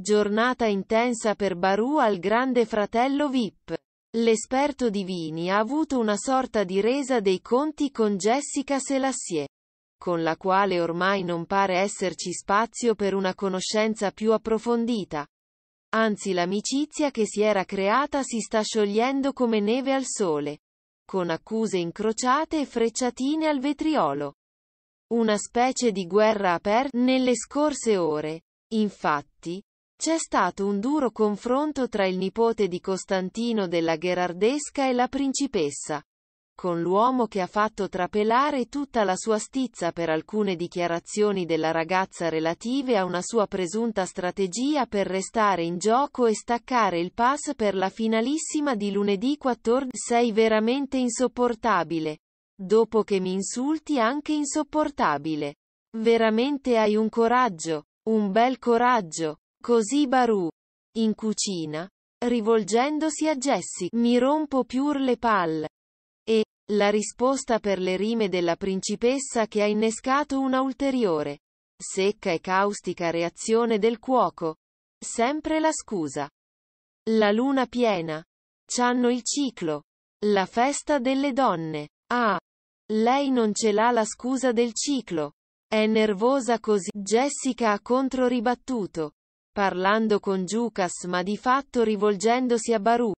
Giornata intensa per Baru al Grande Fratello VIP. L'esperto di vini ha avuto una sorta di resa dei conti con Jessica Selassie, con la quale ormai non pare esserci spazio per una conoscenza più approfondita. Anzi l'amicizia che si era creata si sta sciogliendo come neve al sole, con accuse incrociate e frecciatine al vetriolo. Una specie di guerra aperta nelle scorse ore. Infatti, c'è stato un duro confronto tra il nipote di Costantino della Gherardesca e la principessa, con l'uomo che ha fatto trapelare tutta la sua stizza per alcune dichiarazioni della ragazza relative a una sua presunta strategia per restare in gioco e staccare il pass per la finalissima di lunedì 14. Sei veramente insopportabile. Dopo che mi insulti anche insopportabile. Veramente hai un coraggio, un bel coraggio. Così Baru, in cucina, rivolgendosi a Jessie, mi rompo pur le palle. E, la risposta per le rime della principessa che ha innescato una ulteriore, secca e caustica reazione del cuoco. Sempre la scusa. La luna piena. C'hanno il ciclo. La festa delle donne. Ah. Lei non ce l'ha la scusa del ciclo. È nervosa così. Jessica ha controribattuto parlando con Giucas ma di fatto rivolgendosi a Baru.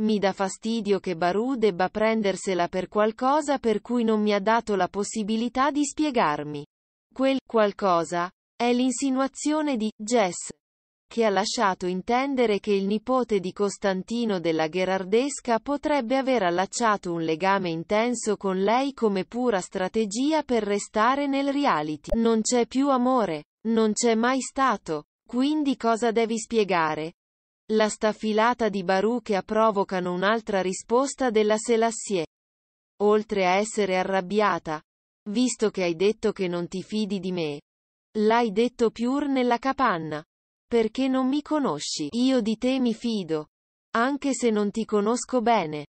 Mi dà fastidio che Baru debba prendersela per qualcosa per cui non mi ha dato la possibilità di spiegarmi. Quel qualcosa è l'insinuazione di Jess, che ha lasciato intendere che il nipote di Costantino della Gherardesca potrebbe aver allacciato un legame intenso con lei come pura strategia per restare nel reality. Non c'è più amore. Non c'è mai stato. Quindi cosa devi spiegare? La staffilata di Baruchea provocano un'altra risposta della Selassie. Oltre a essere arrabbiata, visto che hai detto che non ti fidi di me, l'hai detto pur nella capanna. Perché non mi conosci? Io di te mi fido. Anche se non ti conosco bene.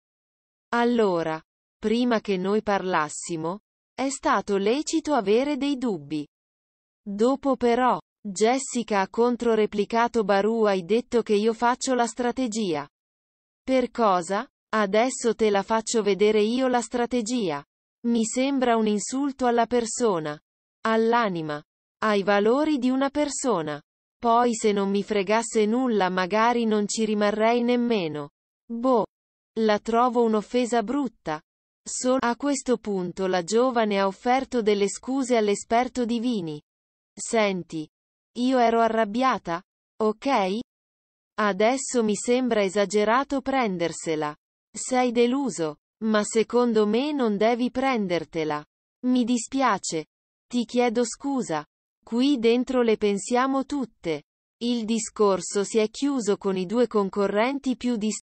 Allora, prima che noi parlassimo, è stato lecito avere dei dubbi. Dopo però, Jessica ha controreplicato Baru hai detto che io faccio la strategia. Per cosa? Adesso te la faccio vedere io la strategia. Mi sembra un insulto alla persona. All'anima. Ai valori di una persona. Poi se non mi fregasse nulla magari non ci rimarrei nemmeno. Boh. La trovo un'offesa brutta. Solo a questo punto la giovane ha offerto delle scuse all'esperto di vini. Senti, io ero arrabbiata. Ok? Adesso mi sembra esagerato prendersela. Sei deluso. Ma secondo me non devi prendertela. Mi dispiace. Ti chiedo scusa. Qui dentro le pensiamo tutte. Il discorso si è chiuso con i due concorrenti più distanti.